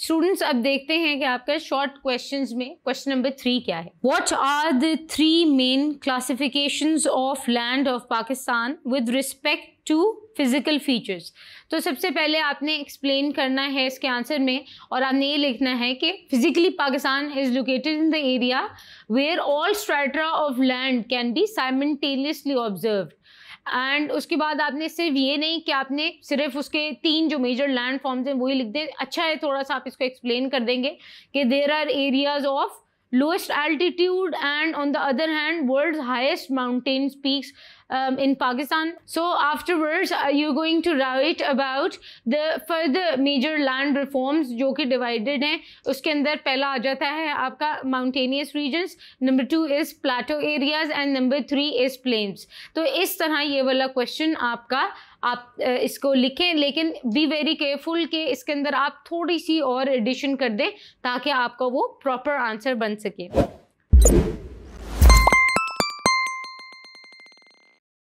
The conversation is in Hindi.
स्टूडेंट्स अब देखते हैं कि आपका शॉर्ट क्वेश्चंस में क्वेश्चन नंबर थ्री क्या है what are the three main classifications of land of Pakistan with respect to physical features तो सबसे पहले आपने एक्सप्लेन करना है इसके आंसर में और आपने ये लिखना है कि physically Pakistan is located in the area where all strata of land can be simultaneously observe and उसके बाद आपने सिर्फ ये नहीं कि आपने सिर्फ उसके तीन जो मेजर लैंड फॉर्म्स हैं वही लिख दें अच्छा है थोड़ा सा आप इसको एक्सप्लेन कर देंगे कि there are areas of lowest altitude and on the other hand world highest mountains peaks in Pakistan so after afterwards you going to write about the four major land reforms जो कि डिवाइडेड हैं उसके अंदर पहला आ जाता है आपका mountainous regions number two is plateau areas and number three is plains तो इस तरह ये वाला क्वेश्चन आपका आप इसको लिखें लेकिन बी वेरी केयरफुल कि इसके अंदर आप थोड़ी सी और एडिशन कर दें ताकि आपका वो प्रॉपर आंसर बन सके